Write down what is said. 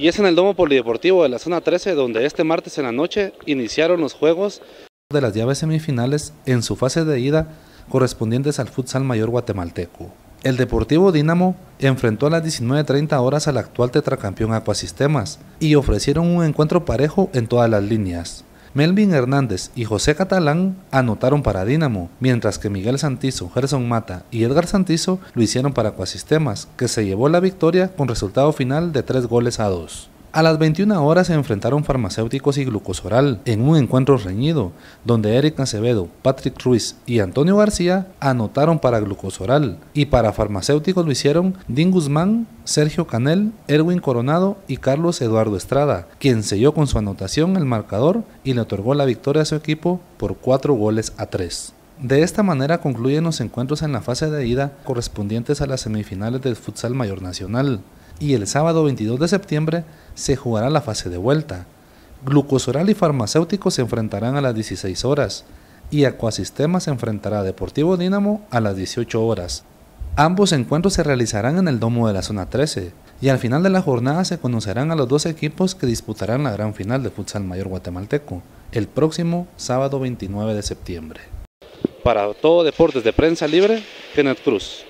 Y es en el Domo Polideportivo de la Zona 13 donde este martes en la noche iniciaron los juegos de las llaves semifinales en su fase de ida correspondientes al futsal mayor guatemalteco. El Deportivo Dinamo enfrentó a las 19.30 horas al actual tetracampeón Acuasistemas y ofrecieron un encuentro parejo en todas las líneas. Melvin Hernández y José Catalán anotaron para Dinamo, mientras que Miguel Santizo, Gerson Mata y Edgar Santizo lo hicieron para Cuasistemas, que se llevó la victoria con resultado final de 3 goles a 2. A las 21 horas se enfrentaron farmacéuticos y glucosoral en un encuentro reñido, donde Eric Acevedo, Patrick Ruiz y Antonio García anotaron para glucosoral y para farmacéuticos lo hicieron Dean Guzmán, Sergio Canel, Erwin Coronado y Carlos Eduardo Estrada, quien selló con su anotación el marcador y le otorgó la victoria a su equipo por 4 goles a 3. De esta manera concluyen los encuentros en la fase de ida correspondientes a las semifinales del Futsal Mayor Nacional y el sábado 22 de septiembre se jugará la fase de vuelta. Glucosoral y Farmacéutico se enfrentarán a las 16 horas y Acuasistema se enfrentará a Deportivo Dínamo a las 18 horas. Ambos encuentros se realizarán en el domo de la zona 13 y al final de la jornada se conocerán a los dos equipos que disputarán la gran final de futsal mayor guatemalteco el próximo sábado 29 de septiembre. Para todo Deportes de Prensa Libre, Kenneth Cruz.